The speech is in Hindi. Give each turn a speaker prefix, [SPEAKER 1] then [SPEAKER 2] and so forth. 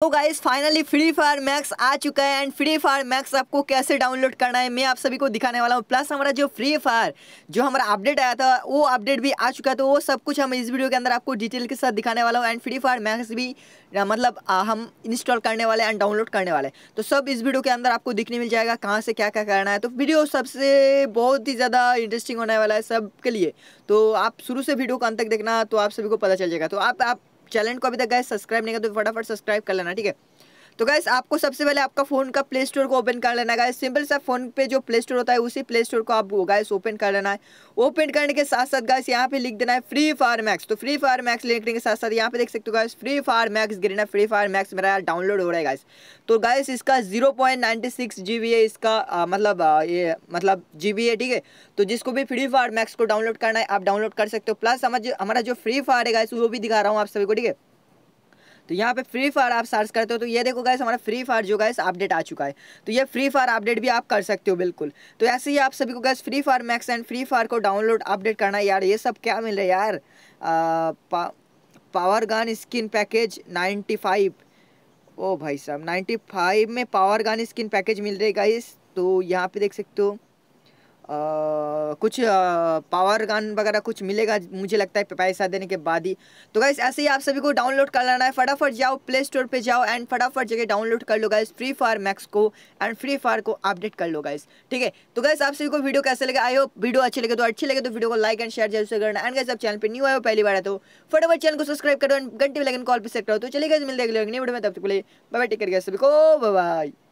[SPEAKER 1] तो guys finally Free Fire Max आ चुका है एंड फ्री फायर मैक्स आपको कैसे डाउनलोड करना है मैं आप सभी को दिखाने वाला हूँ प्लस हमारा जो फ्री फायर जो हमारा अपडेट आया था वो अपडेट भी आ चुका है तो वो सब कुछ हम इस वीडियो के अंदर आपको डिटेल के साथ दिखाने वाला हूँ एंड फ्री फायर मैक्स भी मतलब आ, हम इंस्टॉल करने वाले एंड डाउनलोड करने वाले तो सब इस वीडियो के अंदर आपको दिखने मिल जाएगा कहाँ से क्या क्या करना है तो वीडियो सबसे बहुत ही ज़्यादा इंटरेस्टिंग होने वाला है सबके लिए तो आप शुरू से वीडियो को अंत तक देखना तो आप सभी को पता चल जाएगा तो आप चैनल को अभी तक गए सब्सक्राइब नहीं कर तो फटाफट सब्सक्राइब कर लेना ठीक है तो गैस आपको सबसे पहले आपका फ़ोन का प्ले स्टोर को ओपन कर लेना है गैस सिंपल सा फ़ोन पे जो प्ले स्टोर होता है उसी प्ले स्टोर को आप गैस ओपन कर लेना है ओपन करने के साथ साथ गैस यहाँ पे लिख देना है फ्री फायर मैक्स तो फ्री फायर मैक्स लिखने के साथ साथ यहाँ पे देख सकते हो गैस फ्री फायर मैक्स गिरना फ्री फायर मैक्स मेरा यार डाउनलोड हो रहा है गैस तो गैस इसका जीरो पॉइंट है इसका आ, मतलब आ, ये मतलब जी है ठीक है तो जिसको भी फ्री फायर मैक्स को डाउनलोड करना है आप डाउनलोड कर सकते हो प्लस हमारा जो फ्री फायर है गैस वो भी दिखा रहा हूँ आप सभी को ठीक है तो यहाँ पे फ्री फायर आप सर्च करते हो तो ये देखो गैस हमारा फ्री फायर जो गैस अपडेट आ चुका है तो ये फ्री फायर अपडेट भी आप कर सकते हो बिल्कुल तो ऐसे ही आप सभी को guys Free Fire Max and Free Fire को डाउनलोड अपडेट करना यार ये सब क्या मिल रहा है यार पा, power gun skin package ninety five ओ भाई साहब नाइन्टी फाइव में पावर गन स्किन पैकेज मिल रही है गाइस तो यहाँ पे देख सकते हो कुछ पावर गन वगैरह कुछ मिलेगा मुझे लगता है पैसा देने के बाद ही तो गाइस ऐसे ही आप सभी को डाउनलोड कर लेना है फटाफट जाओ प्ले स्टोर पर जाओ एंड फटाफट जगह डाउनलोड कर लो गाइस फ्री फायर मैक्स को एंड फ्री फायर को अपडेट कर लो गाइस ठीक है तो गाइस आप सभी को वीडियो कैसे लगे आई हो वीडियो अच्छे लगे तो अच्छे लगे तो वीडियो को लाइक एंड शेयर जरूर करना एंड गाइस आप चैनल पर न्यू आए हो पहली बार तो फटाफट चैनल को सब्सक्राइब करो एंड घंटे लगन कॉल पर सेक्ट करो तो चलिए गाइस लो नहीं वीडियो में तब तक बोले बाय टेक गए सभी को बाय